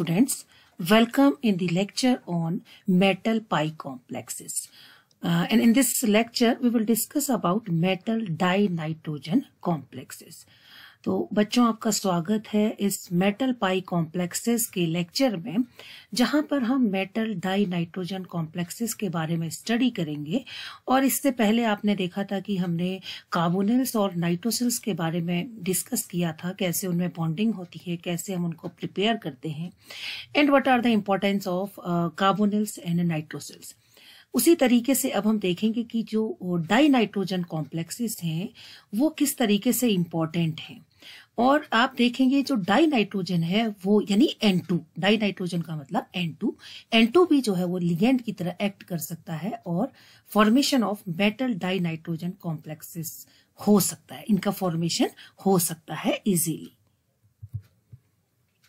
students, welcome in the lecture on metal pi complexes. Uh, and in this lecture, we will discuss about metal dinitrogen complexes. तो बच्चों आपका स्वागत है इस metal pi complexes के lecture में जहां पर हम मेटल डाई नाइट्रोजन कॉम्प्लेक्सेस के बारे में स्टडी करेंगे और इससे पहले आपने देखा था कि हमने कार्बोनल्स और नाइट्रोसिल्स के बारे में डिस्कस किया था कैसे उनमें बॉन्डिंग होती है कैसे हम उनको प्रिपेयर करते हैं and what are the importance of carbonyls and nitrosyls उसी तरीके से अब हम देखेंगे कि जो डाई नाइट्रोजन कॉम्प्लेक्सेस हैं वो किस तरीके से इम्पॉर्टेंट हैं और आप देखेंगे जो डाई नाइट्रोजन है वो यानी एन टू डाई नाइट्रोजन का मतलब एन टू एन टू भी जो है वो लिगेंड की तरह एक्ट कर सकता है और formation of metal di nitrogen complexes हो सकता है इनका फॉर्मेशन हो सकता है इजीली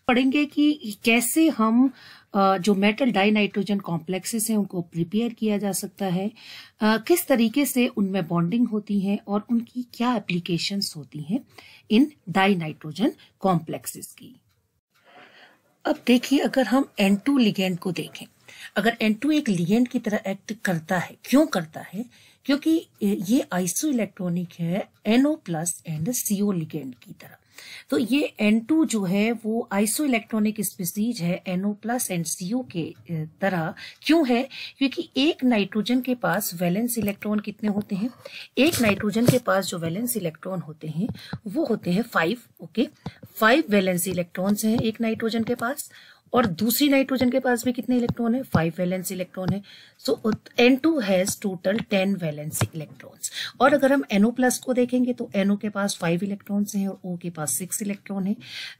पढ़ेंगे कि कैसे हम जो मेटल डाई नाइट्रोजन कॉम्प्लेक्सेस हैं उनको प्रिपेयर किया जा सकता है किस तरीके से उनमें बॉन्डिंग होती है और उनकी क्या एप्लीकेशंस होती हैं इन डाई नाइट्रोजन कॉम्प्लेक्सेस की अब देखिए अगर हम एन टू लिगेंड को देखें अगर एन टू एक लिगेंड की तरह एक्ट करता है क्यों करता है क्योंकि ये आइसो इलेक्ट्रॉनिक है NO plus and CO ligand की तरह तो ये N2 जो है वो आइसो इलेक्ट्रॉनिक स्पीसीज है NO प्लस एंड के तरह क्यों है क्योंकि एक नाइट्रोजन के पास वैलेंस इलेक्ट्रॉन कितने होते हैं एक नाइट्रोजन के पास जो वैलेंस इलेक्ट्रॉन होते हैं वो होते हैं five okay five valence electrons हैं एक नाइट्रोजन के पास और दूसरी नाइट्रोजन के पास भी कितने इलेक्ट्रॉन है फाइव वैलेंस इलेक्ट्रॉन है so N two has total ten valence electrons और अगर हम एनओ प्लस को देखेंगे तो एनओ के पास फाइव इलेक्ट्रॉन्स हैं और ओ के पास सिक्स इलेक्ट्रॉन है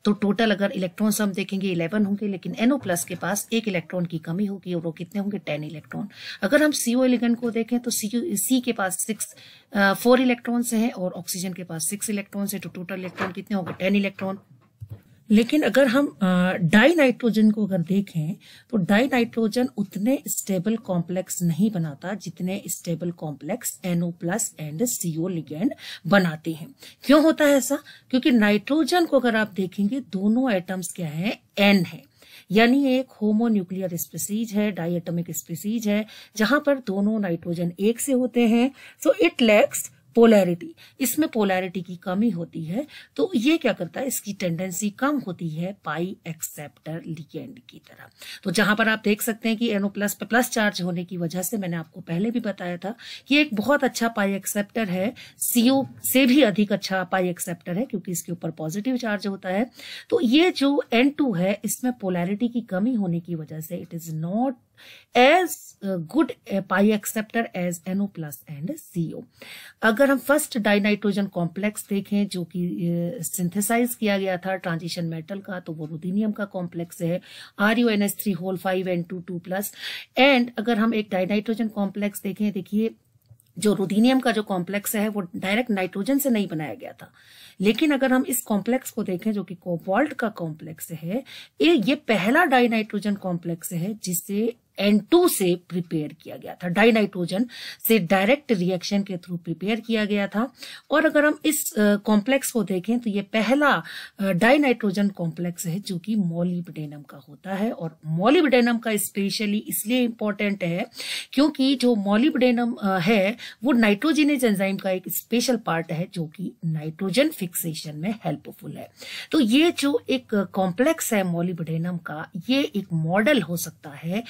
तो टोटल अगर इलेक्ट्रॉन्स हम देखेंगे इलेवन होंगे लेकिन एनओ प्लस के पास एक इलेक्ट्रॉन की कमी होगी और वो कितने होंगे टेन इलेक्ट्रॉन अगर हम सीओ इलेगन को देखें तो सी के पास सिक्स फोर इलेक्ट्रॉन्स हैं और ऑक्सीजन के पास सिक्स इलेक्ट्रॉन्स है तो टोटल इलेक्ट्रॉन कितने होंगे टेन इलेक्ट्रॉन लेकिन अगर हम डाई नाइट्रोजन को अगर देखें तो डाई नाइट्रोजन उतने स्टेबल कॉम्प्लेक्स नहीं बनाता जितने stable complex NO plus and CO ligand बनाते हैं क्यों होता है ऐसा क्योंकि नाइट्रोजन को अगर आप देखेंगे दोनों एटम्स क्या है एन है यानी एक होमोन्यूक्लियर स्पीसीज है डाइएटमिक स्पीसीज है जहां पर दोनों नाइट्रोजन एक से होते हैं सो इट लैक्स पोलैरिटी इसमें पोलैरिटी की कमी होती है तो ये क्या करता है इसकी टेंडेंसी कम होती है पाई एक्सेप्टर लिगेंड की तरह तो जहां पर आप देख सकते हैं कि एनओ प्लस पे प्लस चार्ज होने की वजह से मैंने आपको पहले भी बताया था ये एक बहुत अच्छा पाई एक्सेप्टर है सीओ से भी अधिक अच्छा पाई एक्सेप्टर है क्योंकि इसके ऊपर पॉजिटिव चार्ज होता है तो ये जो एन है इसमें पोलैरिटी की कमी होने की वजह से it is not as uh, good uh, pi acceptor as NO plus and CO अगर हम फर्स्ट डाइनाइट्रोजन कॉम्प्लेक्स देखें जो कि सिंथेसाइज uh, किया गया था ट्रांजिशन मेटल का तो वो रुदीनियम का कॉम्प्लेक्स है R U N S three whole five N two two plus and अगर हम एक डाइनाइट्रोजन कॉम्प्लेक्स देखें देखिए जो रुदीनियम का जो कॉम्प्लेक्स है वो डायरेक्ट नाइट्रोजन से नहीं बनाया गया था लेकिन अगर हम इस कॉम्प्लेक्स को देखें जो कि कोबाल्ट का कॉम्प्लेक्स है ये ये पहला डाइनाइट्रोजन कॉम्प्लेक्स है जिसे एन टू से प्रिपेयर किया गया था डाई नाइट्रोजन से डायरेक्ट रिएक्शन के थ्रू प्रिपेयर किया गया था और अगर हम इस कॉम्प्लेक्स को देखें तो ये पहला डाई नाइट्रोजन कॉम्प्लेक्स है जो कि मोलिबडेनम का होता है और मोलिबडेनम का स्पेशली इसलिए इंपॉर्टेंट है क्योंकि जो मोलिबडेनम है वो नाइट्रोजिनेज एंजाइम का एक स्पेशल पार्ट है जो कि नाइट्रोजन फिक्सेशन में हेल्पफुल है तो ये जो एक कॉम्प्लेक्स है मोलिबडेनम का ये एक मॉडल हो सकता है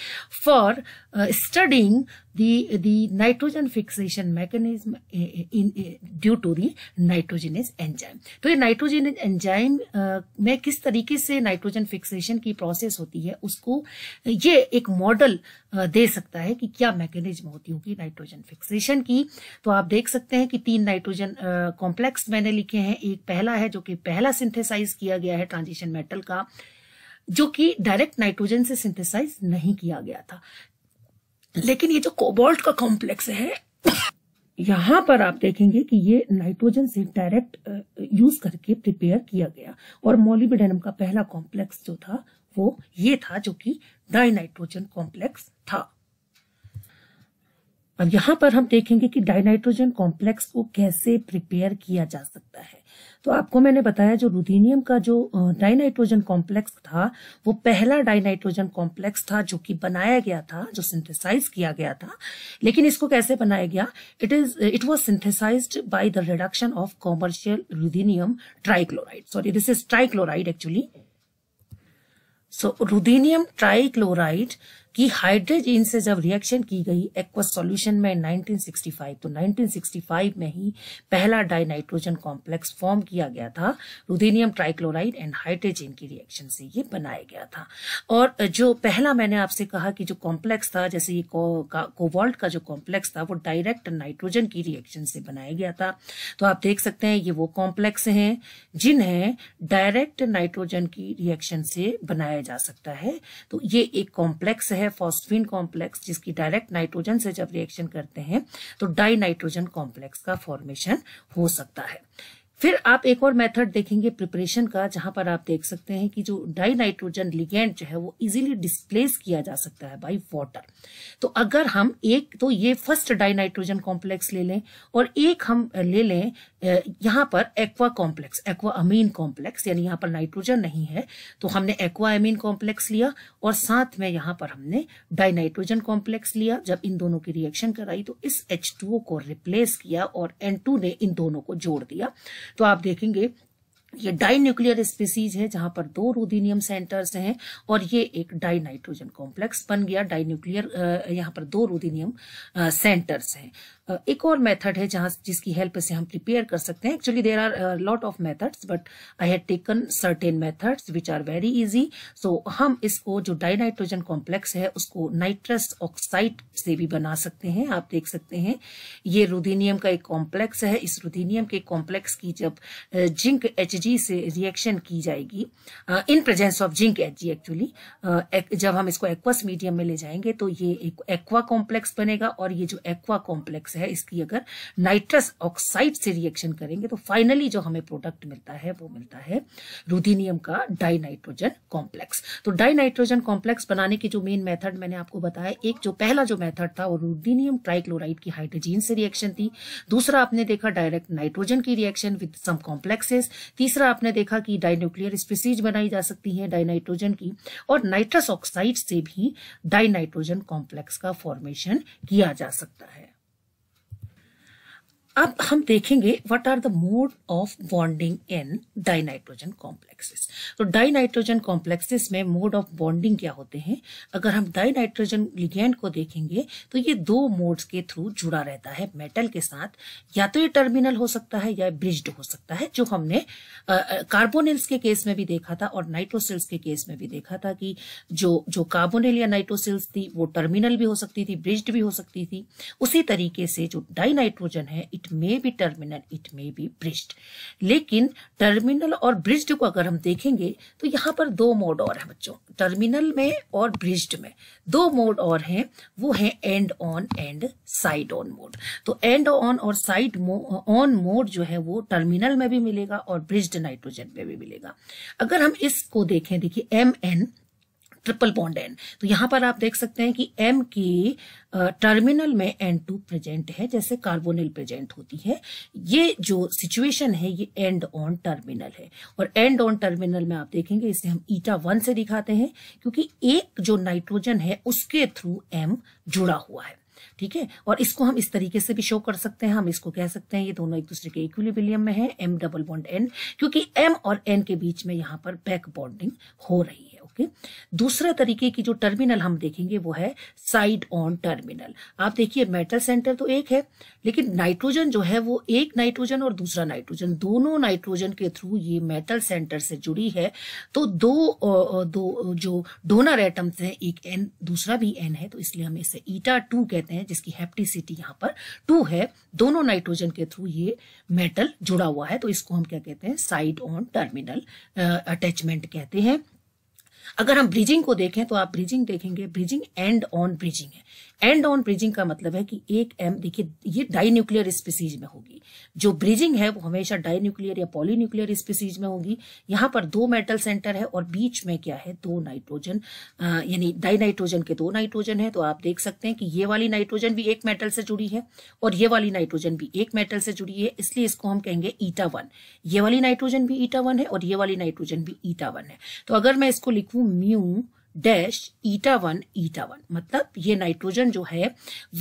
for uh, studying the, the nitrogen fixation mechanism eh, eh, in, in, eh, due to the nitrogenase enzyme. तो ये नाइट्रोजन एंजाइम uh, में किस तरीके से नाइट्रोजन फिक्सेशन की प्रोसेस होती है उसको ये एक मॉडल uh, दे सकता है कि क्या मैकेनिज्म होती होगी नाइट्रोजन फिक्सेशन की तो आप देख सकते हैं कि तीन नाइट्रोजन कॉम्प्लेक्स uh, मैंने लिखे हैं एक पहला है जो कि पहला सिंथेसाइज किया गया है ट्रांजिशन मेटल का जो कि डायरेक्ट नाइट्रोजन से सिंथेसाइज नहीं किया गया था लेकिन ये जो कोबाल्ट का कॉम्प्लेक्स है यहां पर आप देखेंगे कि ये नाइट्रोजन से डायरेक्ट यूज uh, करके प्रिपेयर किया गया और मोलिबेडेनम का पहला कॉम्प्लेक्स जो था वो ये था जो कि डाई नाइट्रोजन कॉम्प्लेक्स था अब यहां पर हम देखेंगे कि डाइनाइट्रोजन कॉम्प्लेक्स को कैसे प्रिपेयर किया जा सकता है तो आपको मैंने बताया जो रुदीनियम का जो डाइनाइट्रोजन कॉम्प्लेक्स था वो पहला डाइनाइट्रोजन कॉम्प्लेक्स था जो कि बनाया गया था जो सिंथेसाइज किया गया था लेकिन इसको कैसे बनाया गया it is it was synthesize by the reduction of commercial ruthenium trichloride sorry this is trichloride actually so ruthenium trichloride कि हाइड्रोजन से जब रिएक्शन की गई एक्वस सॉल्यूशन में 1965 तो 1965 में ही पहला डाइनाइट्रोजन कॉम्प्लेक्स फॉर्म किया गया था रुदेनियम ट्राइक्लोराइड एंड हाइड्रोजन की रिएक्शन से ये बनाया गया था और जो पहला मैंने आपसे कहा कि जो कॉम्प्लेक्स था जैसे ये कोवाल्ट का जो कॉम्प्लेक्स था वो डायरेक्ट नाइट्रोजन की रिएक्शन से बनाया गया था तो आप देख सकते हैं ये वो कॉम्प्लेक्स हैं जिन्हें डायरेक्ट नाइट्रोजन की रिएक्शन से बनाया जा सकता है तो ये एक कॉम्प्लेक्स है है फॉस्फीन कॉम्प्लेक्स जिसकी डायरेक्ट नाइट्रोजन से जब रिएक्शन करते हैं तो डाई नाइट्रोजन कॉम्प्लेक्स का फॉर्मेशन हो सकता है फिर आप एक और मेथड देखेंगे प्रिपरेशन का जहां पर आप देख सकते हैं कि जो डाई नाइट्रोजन लिगेंड जो है वो इजीली डिस्प्लेस किया जा सकता है बाय वाटर तो अगर हम एक तो ये फर्स्ट डाई नाइट्रोजन कॉम्प्लेक्स ले लें और एक हम ले लें यहाँ पर aqua complex aqua amine complex यानी यहाँ पर नाइट्रोजन नहीं है तो हमने एक्वा अमीन कॉम्प्लेक्स लिया और साथ में यहाँ पर हमने नाइट्रोजन कॉम्प्लेक्स लिया जब इन दोनों की रिएक्शन कराई तो इस एच को रिप्लेस किया और एन ने इन दोनों को जोड़ दिया तो आप देखेंगे ये डाई न्यूक्लियर स्पीसीज है जहां पर दो रोदिनियम सेंटर्स हैं और ये एक डाई नाइट्रोजन कॉम्प्लेक्स बन गया डाई न्यूक्लियर यहाँ पर दो रोदिनियम सेंटर्स हैं एक और मेथड है जहां जिसकी हेल्प से हम प्रिपेयर कर सकते हैं actually there are lot of methods but I had taken certain methods which are very easy so हम इसको जो डाइनाइट्रोजन कॉम्प्लेक्स है उसको नाइट्रस ऑक्साइड से भी बना सकते हैं आप देख सकते हैं ये रुदीनियम का एक कॉम्प्लेक्स है इस रुदीनियम के कॉम्प्लेक्स की जब जिंक uh, एच से रिएक्शन की जाएगी in presence of zinc H actually जब हम इसको एक्वस मीडियम में ले जाएंगे तो ये एक एक्वा कॉम्प्लेक्स बनेगा और ये जो एक्वा कॉम्प्लेक्स प्रोडक्ट्स है इसकी अगर नाइट्रस ऑक्साइड से रिएक्शन करेंगे तो फाइनली जो हमें प्रोडक्ट मिलता है वो मिलता है रुदीनियम का डाइनाइट्रोजन कॉम्प्लेक्स तो डाइनाइट्रोजन कॉम्प्लेक्स बनाने के जो मेन मेथड मैंने आपको बताया एक जो पहला जो मेथड था वो रुदीनियम ट्राइक्लोराइड की हाइड्रोजीन से रिएक्शन थी दूसरा आपने देखा डायरेक्ट नाइट्रोजन की रिएक्शन विद सम कॉम्प्लेक्सेस तीसरा आपने देखा कि डाइन्यूक्लियर स्पीसीज बनाई जा सकती है डाइनाइट्रोजन की और नाइट्रस ऑक्साइड से भी डाइनाइट्रोजन कॉम्प्लेक्स का फॉर्मेशन किया जा सकता है अब हम देखेंगे what are the mode of bonding in dinitrogen complex complexes तो डाई नाइट्रोजन कॉम्प्लेक्सेस में मोड ऑफ बॉन्डिंग क्या होते हैं अगर हम डाई नाइट्रोजन लिगेंड को देखेंगे तो ये दो मोड्स के थ्रू जुड़ा रहता है मेटल के साथ या तो ये टर्मिनल हो सकता है या ब्रिज्ड हो सकता है जो हमने कार्बोनिल्स के केस में भी देखा था और नाइट्रोसिल्स के केस में भी देखा था कि जो जो कार्बोनिल या नाइट्रोसिल्स थी वो टर्मिनल भी हो सकती थी ब्रिज्ड भी हो सकती थी उसी तरीके से जो डाई नाइट्रोजन है it may be terminal it may be bridged लेकिन टर्मिनल और ब्रिज्ड को अगर हम देखेंगे तो यहाँ पर दो मोड और हैं बच्चों टर्मिनल में और ब्रिज्ड में दो मोड और हैं वो है end on and side on mode तो एंड ऑन और साइड ऑन मोड जो है वो टर्मिनल में भी मिलेगा और ब्रिज्ड नाइट्रोजन में भी मिलेगा अगर हम इसको देखें देखिए M N triple bond N तो यहां पर आप देख सकते हैं कि एम की टर्मिनल में एन टू प्रेजेंट है जैसे कार्बोनिल प्रेजेंट होती है ये जो सिचुएशन है ये एंड ऑन टर्मिनल है और एंड ऑन टर्मिनल में आप देखेंगे इसे हम ईटा वन से दिखाते हैं क्योंकि एक जो नाइट्रोजन है उसके थ्रू एम जुड़ा हुआ है ठीक है और इसको हम इस तरीके से भी शो कर सकते हैं हम इसको कह सकते हैं ये दोनों एक दूसरे के इक्विलिब्रियम में है एम डबल बॉन्ड एन क्योंकि एम और एन के बीच में यहां पर बैक बॉन्डिंग हो रही है ओके दूसरा तरीके की जो टर्मिनल हम देखेंगे वो है साइड ऑन टर्मिनल आप देखिए मेटल सेंटर तो एक है लेकिन नाइट्रोजन जो है वो एक नाइट्रोजन और दूसरा नाइट्रोजन दोनों नाइट्रोजन के थ्रू ये मेटल सेंटर से जुड़ी है तो दो दो जो डोनर एटम्स हैं एक एन दूसरा भी एन है तो इसलिए हम इसे ईटा टू कहते हैं जिसकी हैप्टिसिटी यहाँ पर टू है दोनों नाइट्रोजन के थ्रू ये मेटल जुड़ा हुआ है तो इसको हम क्या कहते हैं साइड ऑन टर्मिनल अटैचमेंट कहते हैं अगर हम ब्रीजिंग को देखें तो आप ब्रीजिंग देखेंगे ब्रीजिंग एंड ऑन ब्रीजिंग है एंड ऑन ब्रिजिंग का मतलब है कि एक एम देखिए ये डाई न्यूक्लियर स्पीसीज में होगी जो ब्रिजिंग है वो हमेशा डाई न्यूक्लियर या पॉली न्यूक्लियर स्पीसीज में होगी यहाँ पर दो मेटल सेंटर है और बीच में क्या है दो नाइट्रोजन यानी डाई नाइट्रोजन के दो नाइट्रोजन है तो आप देख सकते हैं कि ये वाली नाइट्रोजन भी एक मेटल से जुड़ी है और ये वाली नाइट्रोजन भी एक मेटल से जुड़ी है इसलिए इसको हम कहेंगे ईटा वन ये वाली नाइट्रोजन भी ईटा वन है और ये वाली नाइट्रोजन भी ईटा वन है तो अगर मैं इसको लिखू mu dash eta one eta one मतलब ये नाइट्रोजन जो है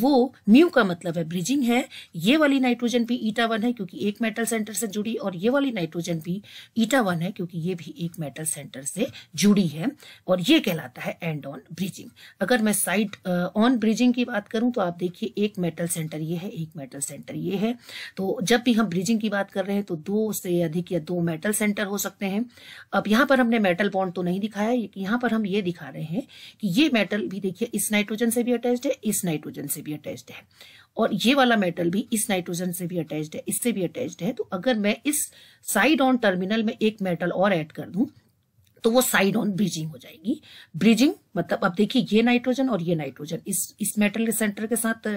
वो म्यू का मतलब है ब्रिजिंग है ये वाली नाइट्रोजन भी ईटा वन है क्योंकि एक मेटल सेंटर से जुड़ी और ये वाली नाइट्रोजन भी ईटा वन है क्योंकि ये भी एक मेटल सेंटर से जुड़ी है और ये कहलाता है एंड ऑन ब्रिजिंग अगर मैं साइड ऑन ब्रिजिंग की बात करूं तो आप देखिए एक मेटल सेंटर ये है एक मेटल सेंटर ये है तो जब भी हम ब्रिजिंग की बात कर रहे हैं तो दो से अधिक या दो मेटल सेंटर हो सकते हैं अब यहां पर हमने मेटल बॉन्ड तो नहीं दिखाया यहां पर हम ये दिखा दिखा रहे हैं कि ये मेटल भी देखिए इस नाइट्रोजन से भी अटैच्ड है इस नाइट्रोजन से भी अटैच्ड है और ये वाला मेटल भी इस नाइट्रोजन से भी अटैच्ड है इससे भी अटैच्ड है तो अगर मैं इस साइड ऑन टर्मिनल में एक मेटल और ऐड कर दूं तो वो साइड ऑन ब्रिजिंग हो जाएगी ब्रिजिंग मतलब अब देखिए ये नाइट्रोजन और ये नाइट्रोजन इस इस मेटल सेंटर के साथ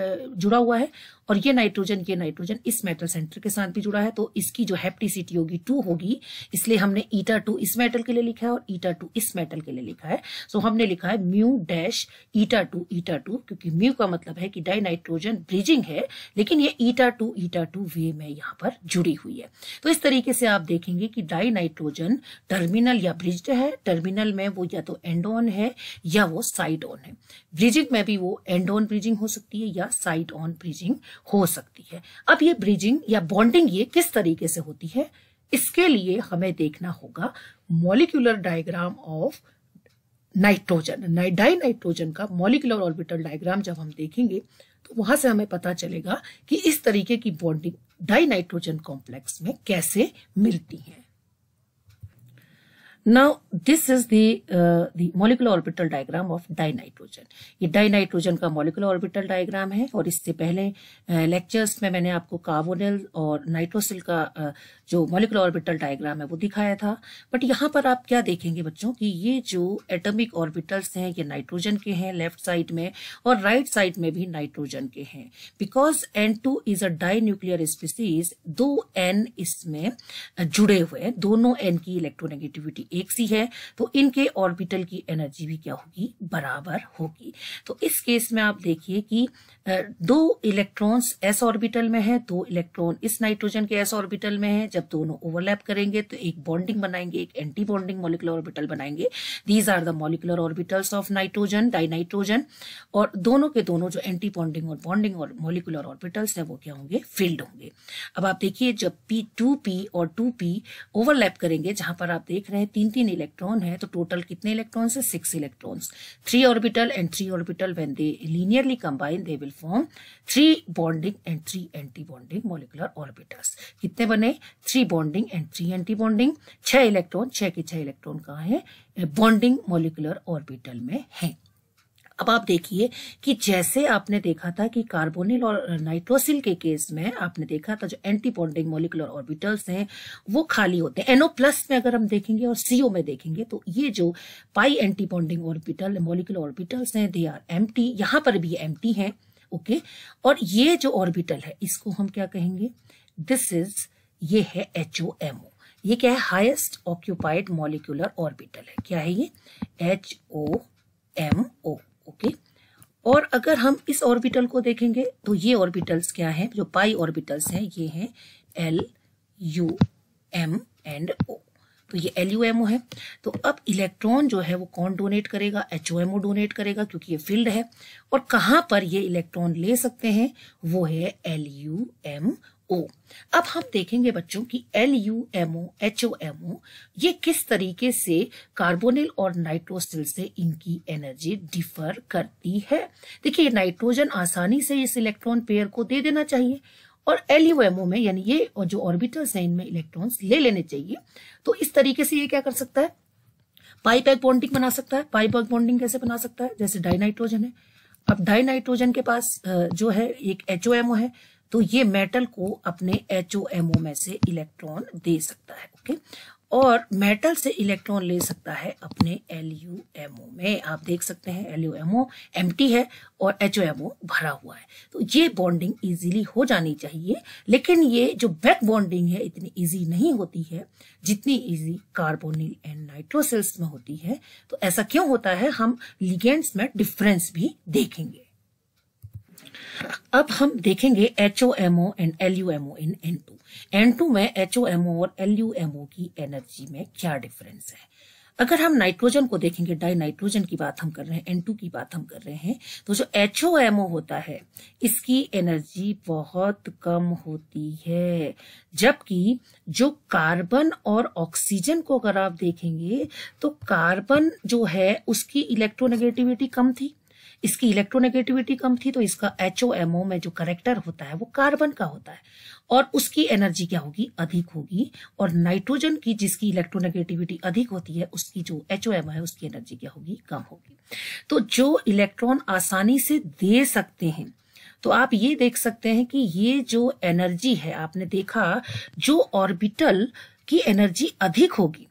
जुड़ा हुआ है और ये नाइट्रोजन ये नाइट्रोजन इस मेटल सेंटर के साथ भी जुड़ा है तो इसकी जो हैप्टिसिटी होगी टू होगी इसलिए हमने ईटा टू इस मेटल के लिए लिखा है और ईटा टू इस मेटल के लिए लिखा है सो हमने लिखा है mu dash eta two eta two क्योंकि म्यू का मतलब है कि डाई नाइट्रोजन ब्रिजिंग है लेकिन ये ईटा टू ईटा टू वे में यहाँ पर जुड़ी हुई है तो इस तरीके से आप देखेंगे कि डाई नाइट्रोजन टर्मिनल या ब्रिज है टर्मिनल में वो या तो एंडोन है या वो साइड ऑन है ब्रिजिंग में भी वो एंड ऑन ब्रिजिंग हो सकती है या साइड ऑन ब्रिजिंग हो सकती है अब ये ब्रिजिंग या बॉन्डिंग ये किस तरीके से होती है इसके लिए हमें देखना होगा molecular diagram of nitrogen di nitrogen का मॉलिकुलर ऑर्बिटल डायग्राम जब हम देखेंगे तो वहां से हमें पता चलेगा कि इस तरीके की बॉन्डिंग डाई नाइट्रोजन कॉम्प्लेक्स में कैसे मिलती है Now, this is the, uh, the molecular orbital diagram of dinitrogen. ये dinitrogen का molecular orbital diagram है और इससे पहले लेक्चर्स uh, में मैंने आपको कार्बोनिल और नाइट्रोसिल का जो मोलिकुलर ऑर्बिटल डायग्राम है वो दिखाया था बट यहाँ पर आप क्या देखेंगे बच्चों कि ये जो एटॉमिक ऑर्बिटल्स हैं ये नाइट्रोजन के हैं लेफ्ट साइड में और राइट right साइड में भी नाइट्रोजन के हैं because N two is a di nuclear species दो एन इसमें जुड़े हुए हैं दोनों एन की इलेक्ट्रोनेगेटिविटी एक सी है तो इनके ऑर्बिटल की एनर्जी भी क्या होगी बराबर होगी तो इस केस में आप देखिए कि दो इलेक्ट्रॉन्स एस ऑर्बिटल में है दो इलेक्ट्रॉन इस नाइट्रोजन के एस ऑर्बिटल में है जब जब दोनों ओवरलैप करेंगे तो एक बॉन्डिंग बनाएंगे एक एंटी बॉन्डिंग मोलिकुलर ऑर्बिटल बनाएंगे these are the molecular orbitals of nitrogen dinitrogen और दोनों के दोनों जो एंटी बॉन्डिंग और बॉन्डिंग और मोलिकुलर ऑर्बिटल्स है वो क्या होंगे फील्ड होंगे अब आप देखिए जब पी टू पी और टू पी ओवरलैप करेंगे जहां पर आप देख रहे हैं तीन तीन इलेक्ट्रॉन है तो टोटल कितने इलेक्ट्रॉन्स है six electrons three orbital and three orbital when they linearly combine they will form three bonding and three anti bonding molecular orbitals कितने बने three bonding and three anti bonding छह electron छह के छह electron कहा है bonding molecular orbital में है अब आप देखिए कि जैसे आपने देखा था कि कार्बोनिल और नाइट्रोसिल के केस में आपने देखा था जो एंटी बॉन्डिंग मोलिकुलर ऑर्बिटल्स हैं वो खाली होते हैं एनओ प्लस में अगर हम देखेंगे और सीओ में देखेंगे तो ये जो pi anti bonding orbital molecular orbitals हैं दे आर एम यहां पर भी एम है ओके और ये जो ऑर्बिटल है इसको हम क्या कहेंगे दिस इज ये है एच ओ एम ओ ये क्या है हाइस्ट ऑक्यूपाइड मॉलिक्यूलर ऑर्बिटल है क्या है ये H O M O okay और अगर हम इस ऑर्बिटल को देखेंगे तो ये ऑर्बिटल्स क्या है जो पाई ऑर्बिटल्स हैं ये हैं L U M and O तो ये एल यू एम ओ है तो अब इलेक्ट्रॉन जो है वो कौन डोनेट करेगा H O M O donate करेगा क्योंकि ये फील्ड है और कहाँ पर ये इलेक्ट्रॉन ले सकते हैं वो है एल यू एम ओ अब हम देखेंगे बच्चों कि L U M O H O M O ये किस तरीके से कार्बोनिल और नाइट्रोसिल से इनकी एनर्जी डिफर करती है देखिए नाइट्रोजन आसानी से इस इलेक्ट्रॉन पेयर को दे देना चाहिए और एल यू एम ओ में यानी ये और जो ऑर्बिटल्स हैं इनमें इलेक्ट्रॉन्स ले लेने चाहिए तो इस तरीके से ये क्या कर सकता है पाइप एग बॉन्डिंग बना सकता है पाइप एग बॉन्डिंग कैसे बना सकता है जैसे डाइनाइट्रोजन है अब डाइनाइट्रोजन के पास जो है एक एच ओ एम ओ है तो ये मेटल को अपने एच में से इलेक्ट्रॉन दे सकता है ओके और मेटल से इलेक्ट्रॉन ले सकता है अपने एल में आप देख सकते हैं एल यू टी है और एच भरा हुआ है तो ये बॉन्डिंग इजीली हो जानी चाहिए लेकिन ये जो बैक बॉन्डिंग है इतनी इजी नहीं होती है जितनी इजी कार्बोनिल एंड नाइट्रोसेल्स में होती है तो ऐसा क्यों होता है हम लिगेंड्स में डिफरेंस भी देखेंगे अब हम देखेंगे H O M O and L U M O in N two N two में एच ओ एम ओ और एल यू एम ओ की एनर्जी में क्या डिफरेंस है अगर हम नाइट्रोजन को देखेंगे डाई नाइट्रोजन की बात हम कर रहे हैं एन टू की बात हम कर रहे हैं तो जो एच ओ एम ओ होता है इसकी एनर्जी बहुत कम होती है जबकि जो कार्बन और ऑक्सीजन को अगर आप देखेंगे तो कार्बन जो है उसकी इलेक्ट्रोनेगेटिविटी कम थी इसकी इलेक्ट्रोनेगेटिविटी कम थी तो इसका एच में जो करेक्टर होता है वो कार्बन का होता है और उसकी एनर्जी क्या होगी अधिक होगी और नाइट्रोजन की जिसकी इलेक्ट्रोनेगेटिविटी अधिक होती है उसकी जो एच है उसकी एनर्जी क्या होगी कम होगी तो जो इलेक्ट्रॉन आसानी से दे सकते हैं तो आप ये देख सकते हैं कि ये जो एनर्जी है आपने देखा जो ऑर्बिटल की एनर्जी अधिक होगी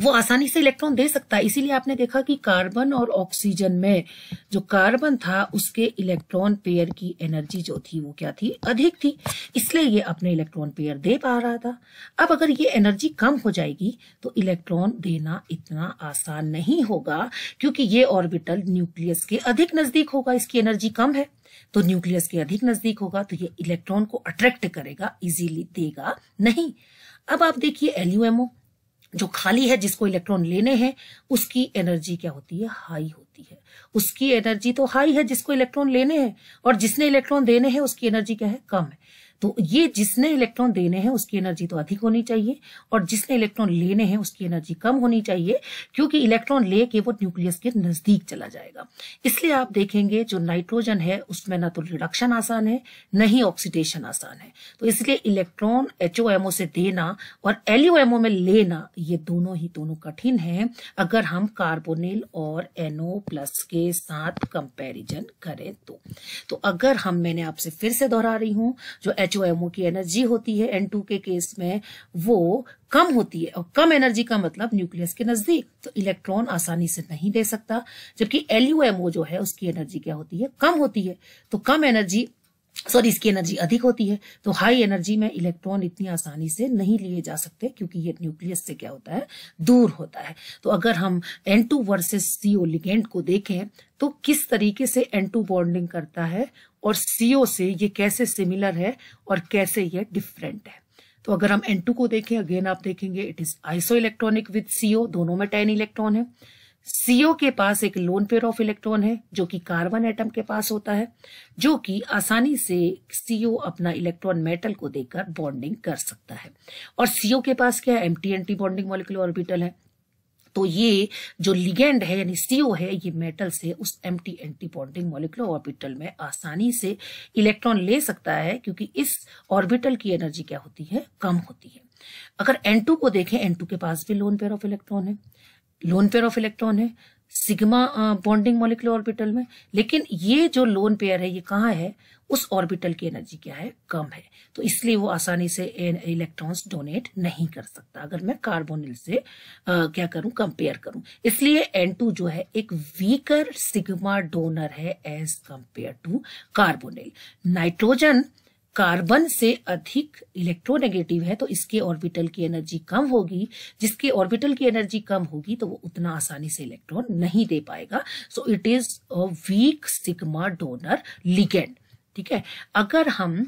वो आसानी से इलेक्ट्रॉन दे सकता है इसीलिए आपने देखा कि कार्बन और ऑक्सीजन में जो कार्बन था उसके इलेक्ट्रॉन पेयर की एनर्जी जो थी वो क्या थी अधिक थी इसलिए ये अपने इलेक्ट्रॉन पेयर दे पा रहा था अब अगर ये एनर्जी कम हो जाएगी तो इलेक्ट्रॉन देना इतना आसान नहीं होगा क्योंकि ये ऑर्बिटल न्यूक्लियस के अधिक नजदीक होगा इसकी एनर्जी कम है तो न्यूक्लियस के अधिक नजदीक होगा तो ये इलेक्ट्रॉन को अट्रैक्ट करेगा इजीली देगा नहीं अब आप देखिए एल्यूएमओ जो खाली है जिसको इलेक्ट्रॉन लेने हैं उसकी एनर्जी क्या होती है हाई होती है उसकी एनर्जी तो हाई है जिसको इलेक्ट्रॉन लेने हैं और जिसने इलेक्ट्रॉन देने हैं उसकी एनर्जी क्या है कम है तो ये जिसने इलेक्ट्रॉन देने हैं उसकी एनर्जी तो अधिक होनी चाहिए और जिसने इलेक्ट्रॉन लेने हैं उसकी एनर्जी कम होनी चाहिए क्योंकि इलेक्ट्रॉन लेके वो न्यूक्लियस के नजदीक चला जाएगा इसलिए आप देखेंगे जो नाइट्रोजन है उसमें ना तो रिडक्शन आसान है न ही ऑक्सीडेशन आसान है तो इसलिए इलेक्ट्रॉन एचओएमओ से देना और एल में लेना ये दोनों ही दोनों कठिन है अगर हम कार्बोनिल और एनओ प्लस के साथ कंपेरिजन करें तो, तो अगर हम मैंने आपसे फिर से दोहरा रही हूं जो एच एच की एनर्जी होती है एन के केस में वो कम होती है और कम एनर्जी का मतलब न्यूक्लियस के नजदीक तो इलेक्ट्रॉन आसानी से नहीं दे सकता जबकि एल जो है उसकी एनर्जी क्या होती है कम होती है तो कम एनर्जी सॉरी इसकी एनर्जी अधिक होती है तो हाई एनर्जी में इलेक्ट्रॉन इतनी आसानी से नहीं लिए जा सकते क्योंकि ये न्यूक्लियस से क्या होता है दूर होता है तो अगर हम N2 वर्सेस CO लिगेंड को देखें तो किस तरीके से N2 बॉन्डिंग करता है और सीओ से ये कैसे सिमिलर है और कैसे ये डिफरेंट है तो अगर हम एन को देखें अगेन आप देखेंगे it is iso electronic with CO दोनों में टेन इलेक्ट्रॉन है सीओ के पास एक लोन पेयर ऑफ इलेक्ट्रॉन है जो कि कार्बन एटम के पास होता है जो कि आसानी से सीओ अपना इलेक्ट्रॉन मेटल को देकर बॉन्डिंग कर सकता है और सीओ के पास क्या है empty anti bonding molecular orbital है तो ये जो लिगेंड है यानी सीओ है ये मेटल से उस empty anti bonding molecular orbital में आसानी से इलेक्ट्रॉन ले सकता है क्योंकि इस ऑर्बिटल की एनर्जी क्या होती है कम होती है अगर N2 को देखें N2 के पास भी लोन पेयर ऑफ इलेक्ट्रॉन है लोन पेयर ऑफ इलेक्ट्रॉन है सिग्मा बॉन्डिंग मोलिकुलर ऑर्बिटल में लेकिन ये जो लोन पेयर है ये कहाँ है उस ऑर्बिटल की एनर्जी क्या है कम है तो इसलिए वो आसानी से इलेक्ट्रॉन्स डोनेट नहीं कर सकता अगर मैं कार्बोनिल से आ, क्या करूं कंपेयर करूं इसलिए N2 जो है एक वीकर सिग्मा डोनर है as compare to carbonyl nitrogen carbon से अधिक इलेक्ट्रोनेगेटिव है तो इसके ऑर्बिटल की एनर्जी कम होगी जिसके ऑर्बिटल की एनर्जी कम होगी तो वो उतना आसानी से इलेक्ट्रॉन नहीं दे पाएगा so it is a weak sigma donor ligand ठीक है अगर हम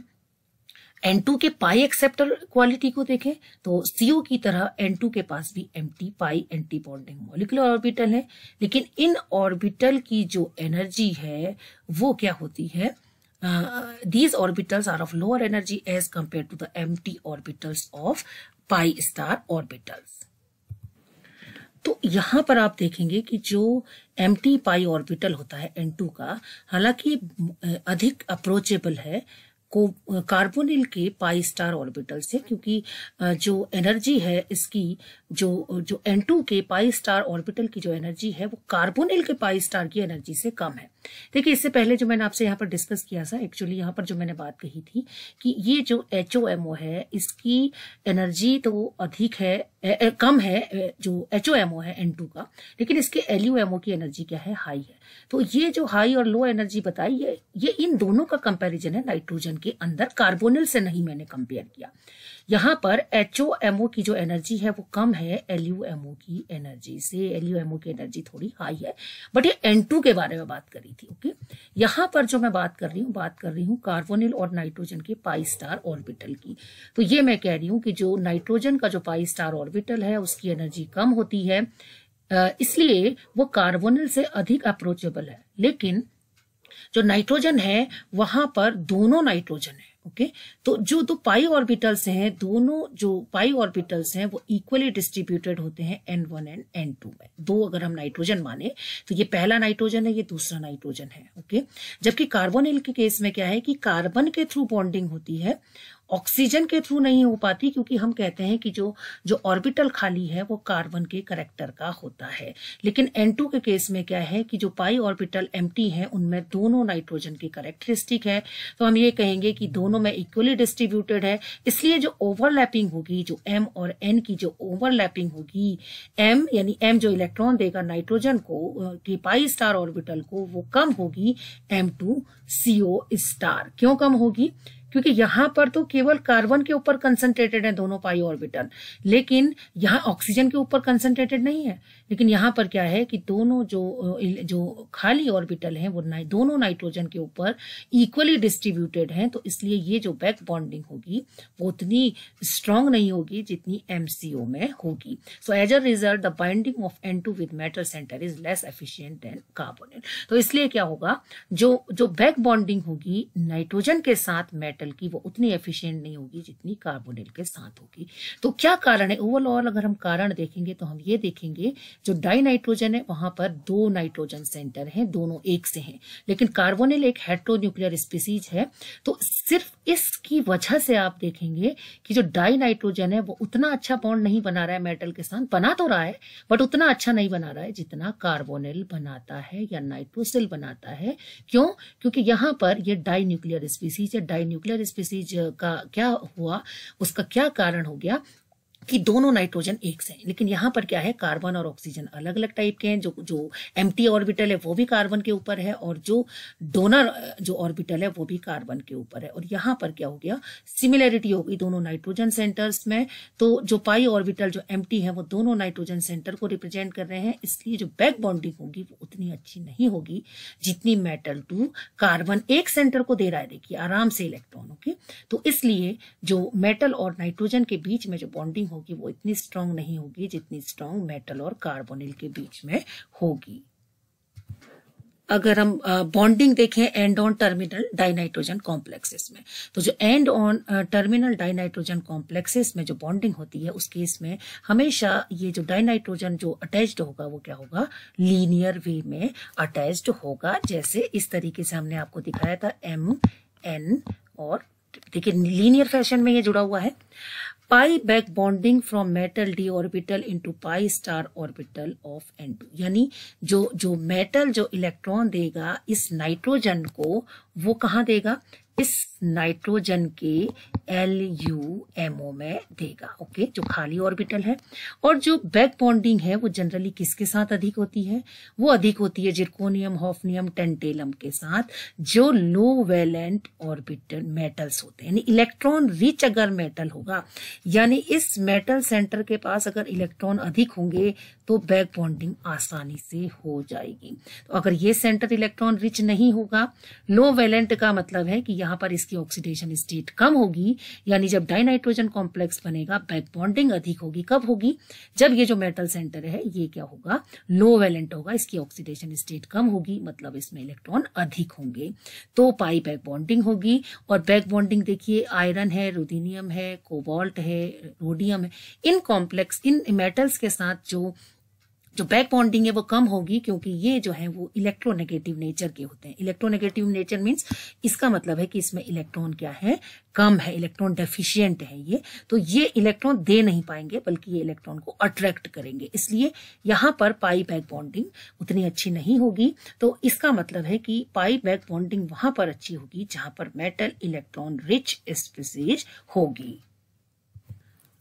N2 के पाई एक्सेप्टर क्वालिटी को देखें तो CO की तरह N2 के पास भी empty pi anti bonding molecular orbital है लेकिन इन ऑर्बिटल की जो एनर्जी है वो क्या होती है these orbitals are of lower energy as compare to the empty orbitals of pi star orbitals तो यहां पर आप देखेंगे कि जो एम टी पाई ऑर्बिटल होता है एन टू का हालांकि अधिक अप्रोचेबल है को कार्बोनिल के पाई स्टार ऑर्बिटल से क्योंकि जो एनर्जी है इसकी जो जो N2 के पाई स्टार ऑर्बिटल की जो एनर्जी है वो कार्बोनिल के पाई स्टार की एनर्जी से कम है देखिए इससे पहले जो मैंने आपसे यहाँ पर डिस्कस किया था एक्चुअली यहाँ पर जो मैंने बात कही थी कि ये जो एच है इसकी एनर्जी तो अधिक है ए, ए, कम है जो एच है एन का लेकिन इसके एल की एनर्जी क्या है हाई है तो ये जो हाई और लो एनर्जी बताई ये ये इन दोनों का कंपेरिजन है नाइट्रोजन के अंदर कार्बोनिल से नहीं मैंने कंपेयर किया यहाँ पर एच ओ एम ओ की जो एनर्जी है वो कम है एल यू एम ओ की एनर्जी से एल यू एम ओ की एनर्जी थोड़ी हाई है बट ये एन टू के बारे में बात करी थी ओके यहाँ पर जो मैं बात कर रही हूँ बात कर रही हूँ कार्बोनिल और नाइट्रोजन के पाई स्टार ऑर्बिटल की तो ये मैं कह रही हूँ कि जो नाइट्रोजन का जो पाई स्टार ऑर्बिटल है उसकी एनर्जी कम होती है इसलिए वो कार्बोनिल से अधिक अप्रोचेबल है लेकिन जो नाइट्रोजन है वहां पर दोनों नाइट्रोजन है ओके तो जो दो पाई ऑर्बिटल्स हैं दोनों जो पाई ऑर्बिटल्स हैं वो इक्वली डिस्ट्रीब्यूटेड होते हैं N one and N two में दो अगर हम नाइट्रोजन माने तो ये पहला नाइट्रोजन है ये दूसरा नाइट्रोजन है ओके जबकि कार्बोनिल के केस में क्या है कि कार्बन के थ्रू बॉन्डिंग होती है ऑक्सीजन के थ्रू नहीं हो पाती क्योंकि हम कहते हैं कि जो जो ऑर्बिटल खाली है वो कार्बन के करेक्टर का होता है लेकिन एन के केस में क्या है कि जो पाई ऑर्बिटल एम है उनमें दोनों नाइट्रोजन की करेक्टरिस्टिक है तो हम ये कहेंगे कि दोनों में इक्वली डिस्ट्रीब्यूटेड है इसलिए जो ओवरलैपिंग होगी जो एम और एन की जो ओवरलैपिंग होगी एम यानी एम जो इलेक्ट्रॉन देगा नाइट्रोजन को कि पाई स्टार ऑर्बिटल को वो कम होगी एम टू सीओ स्टार क्यों कम होगी क्योंकि यहां पर तो केवल कार्बन के ऊपर कंसंट्रेटेड है दोनों पाई ऑर्बिटल लेकिन यहाँ ऑक्सीजन के ऊपर कंसंट्रेटेड नहीं है लेकिन यहाँ पर क्या है कि दोनों जो जो खाली ऑर्बिटल हैं वो ना, दोनों नाइट्रोजन के ऊपर इक्वली डिस्ट्रीब्यूटेड हैं तो इसलिए ये जो बैक बॉन्डिंग होगी वो उतनी स्ट्रांग नहीं होगी जितनी एमसीओ में होगी so as a result the binding of N two with metal centre is less efficient than carbonate तो इसलिए क्या होगा जो जो बैक बॉन्डिंग होगी नाइट्रोजन के साथ मेटल मेटल की वो उतनी एफिशिएंट नहीं होगी जितनी कार्बोनिल के साथ होगी तो क्या कारण है ओवरऑल अगर हम कारण देखेंगे तो हम ये देखेंगे जो डाई नाइट्रोजन है वहां पर दो नाइट्रोजन सेंटर हैं दोनों एक से हैं लेकिन कार्बोनिल एक हेट्रोन्यूक्लियर स्पीसीज है तो सिर्फ इसकी वजह से आप देखेंगे कि जो डाई नाइट्रोजन है वो उतना अच्छा बॉन्ड नहीं बना रहा है मेटल के साथ बना तो रहा है बट उतना अच्छा नहीं बना रहा है जितना कार्बोनिल बनाता है या नाइट्रोसिल बनाता है क्यों क्योंकि यहां पर ये डाई न्यूक्लियर स्पीसीज है di nuclear particular species uh, का क्या हुआ उसका क्या कारण हो गया कि दोनों नाइट्रोजन एक से हैं लेकिन यहाँ पर क्या है कार्बन और ऑक्सीजन अलग अलग टाइप के हैं जो जो एम ऑर्बिटल है वो भी कार्बन के ऊपर है और जो डोनर जो ऑर्बिटल है वो भी कार्बन के ऊपर है और यहाँ पर क्या हो गया सिमिलैरिटी होगी दोनों नाइट्रोजन सेंटर्स में तो जो पाई ऑर्बिटल जो एम है वो दोनों नाइट्रोजन सेंटर को रिप्रेजेंट कर रहे हैं इसलिए जो बैक बॉन्डिंग होगी वो उतनी अच्छी नहीं होगी जितनी मेटल टू कार्बन एक सेंटर को दे रहा है देखिए आराम से इलेक्ट्रॉन ओके तो इसलिए जो मेटल और नाइट्रोजन के बीच में जो बॉन्डिंग होगी वो इतनी स्ट्रांग नहीं होगी जितनी स्ट्रांग मेटल और कार्बोनिल के बीच में होगी अगर हम बॉन्डिंग देखें end on terminal dinitrogen complexes में तो जो end on terminal dinitrogen complexes में जो बॉन्डिंग होती है उस केस में हमेशा ये जो डाइनाइट्रोजन जो अटैच्ड होगा वो क्या होगा लीनियर वे में अटैच्ड होगा जैसे इस तरीके से हमने आपको दिखाया था एम एन और देखिए लीनियर फैशन में ये जुड़ा हुआ है pi back bonding from metal D orbital into pi star orbital of N two यानी जो जो मेटल जो इलेक्ट्रॉन देगा इस नाइट्रोजन को वो कहाँ देगा इस नाइट्रोजन के एल यू एम ओ में देगा ओके जो खाली ऑर्बिटल है और जो बैक बॉन्डिंग है वो जनरली किसके साथ अधिक होती है वो अधिक होती है जिरकोनियम हॉफनियम टेंटेलम के साथ जो लो वेलेंट ऑर्बिटल मेटल्स होते हैं यानी इलेक्ट्रॉन रिच अगर मेटल होगा यानी इस मेटल सेंटर के पास अगर इलेक्ट्रॉन अधिक होंगे तो बैक बॉन्डिंग आसानी से हो जाएगी तो अगर ये सेंटर इलेक्ट्रॉन रिच नहीं होगा लो वेलेंट का मतलब है कि यहाँ पर इसकी ऑक्सीडेशन स्टेट कम होगी यानी जब डाइनाइट्रोजन कॉम्प्लेक्स बनेगा बैक बॉन्डिंग अधिक होगी कब होगी जब ये जो मेटल सेंटर है ये क्या होगा लो वैलेंट होगा इसकी ऑक्सीडेशन स्टेट कम होगी मतलब इसमें इलेक्ट्रॉन अधिक होंगे तो पाई बैक बॉन्डिंग होगी और बैक बॉन्डिंग देखिए आयरन है रुदीनियम है कोबॉल्ट है रोडियम है इन कॉम्प्लेक्स इन मेटल्स के साथ जो जो बैक बॉन्डिंग है वो कम होगी क्योंकि ये जो है वो इलेक्ट्रोनेगेटिव नेचर के होते हैं इलेक्ट्रोनेगेटिव नेचर मीन्स इसका मतलब है कि इसमें इलेक्ट्रॉन क्या है कम है इलेक्ट्रॉन डेफिशियंट है ये तो ये इलेक्ट्रॉन दे नहीं पाएंगे बल्कि ये इलेक्ट्रॉन को अट्रैक्ट करेंगे इसलिए यहाँ पर पाई बैक बॉन्डिंग उतनी अच्छी नहीं होगी तो इसका मतलब है कि पाई बैक बॉन्डिंग वहां पर अच्छी होगी जहां पर मेटल इलेक्ट्रॉन रिच स्पेसिज होगी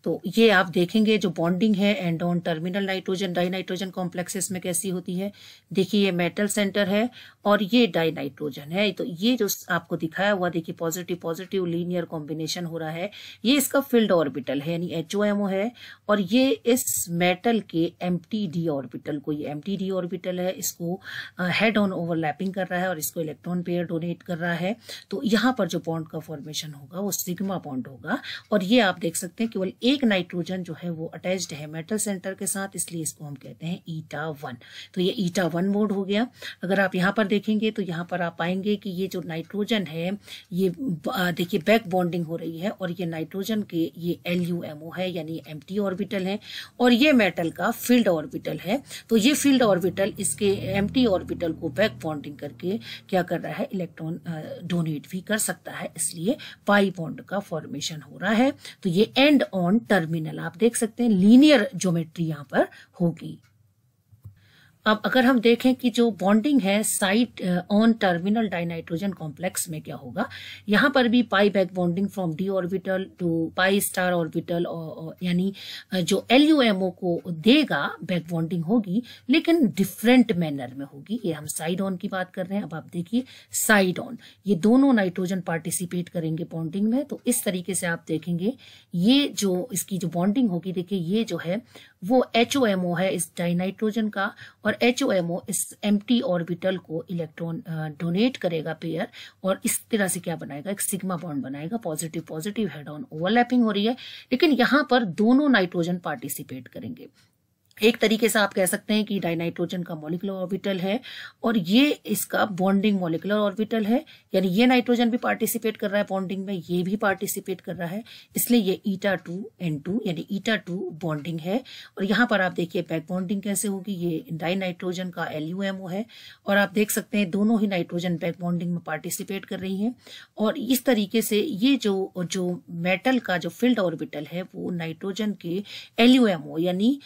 तो ये आप देखेंगे जो बॉन्डिंग है end on terminal nitrogen di nitrogen complexes में कैसी होती है देखिए ये मेटल सेंटर है और ये डाई नाइट्रोजन है तो ये जो आपको दिखाया हुआ देखिए पॉजिटिव पॉजिटिव लीनियर कॉम्बिनेशन हो रहा है ये इसका फील्ड ऑर्बिटल है यानी एच है और ये इस मेटल के एम डी ऑर्बिटल को ये एम डी ऑर्बिटल है इसको हेड ऑन ओवरलैपिंग कर रहा है और इसको इलेक्ट्रॉन पेयर डोनेट कर रहा है तो यहाँ पर जो बॉन्ड का फॉर्मेशन होगा वो सिग्मा बॉन्ड होगा और ये आप देख सकते हैं केवल एक नाइट्रोजन जो है वो अटैच्ड है मेटल सेंटर के साथ इसलिए इसको हम कहते हैं ईटा वन तो ये ईटा वन मोड हो गया अगर आप यहाँ पर देखेंगे तो यहाँ पर आप पाएंगे कि ये जो नाइट्रोजन है ये देखिए बैक बॉन्डिंग हो रही है और ये नाइट्रोजन के ये एल यू एम ओ है यानी एम टी ऑर्बिटल है और ये मेटल का फील्ड ऑर्बिटल है तो ये फील्ड ऑर्बिटल इसके एम टी ऑर्बिटल को बैक बॉन्डिंग करके क्या कर रहा है इलेक्ट्रॉन डोनेट भी कर सकता है इसलिए पाई बॉन्ड का फॉर्मेशन हो रहा है तो ये एंड ऑन टर्मिनल आप देख सकते हैं लीनियर ज्योमेट्री यहां पर होगी अब अगर हम देखें कि जो बॉन्डिंग है side on terminal dinitrogen complex में क्या होगा यहां पर भी pi back bonding from D orbital to pi star orbital यानी uh, जो एल को देगा बैक बॉन्डिंग होगी लेकिन डिफरेंट मैनर में होगी ये हम साइड ऑन की बात कर रहे हैं अब आप देखिए साइड ऑन ये दोनों नाइट्रोजन पार्टिसिपेट करेंगे बॉन्डिंग में तो इस तरीके से आप देखेंगे ये जो इसकी जो बॉन्डिंग होगी देखिये ये जो है वो एच है इस डाइनाइट्रोजन का और और एच ओ एम ओ इस एम टी ऑर्बिटल को इलेक्ट्रॉन डोनेट करेगा पेयर और इस तरह से क्या बनाएगा एक सिग्मा बॉन्ड बनाएगा positive positive head on overlapping हो रही है लेकिन यहाँ पर दोनों नाइट्रोजन पार्टिसिपेट करेंगे एक तरीके से आप कह सकते हैं कि डाइनाइट्रोजन का मोलिकुलर ऑर्बिटल है और ये इसका बॉन्डिंग मोलिकुलर ऑर्बिटल है यानी ये नाइट्रोजन भी पार्टिसिपेट कर रहा है बॉन्डिंग में ये भी पार्टिसिपेट कर रहा है इसलिए ये ईटा टू एन टू यानी ईटा टू बॉन्डिंग है और यहाँ पर आप देखिए बैक बॉन्डिंग कैसे होगी ये डाइनाइट्रोजन का एल है और आप देख सकते हैं दोनों ही नाइट्रोजन बैक बॉन्डिंग में पार्टिसिपेट कर रही है और इस तरीके से ये जो जो मेटल का जो फील्ड ऑर्बिटल है वो नाइट्रोजन के एल यानी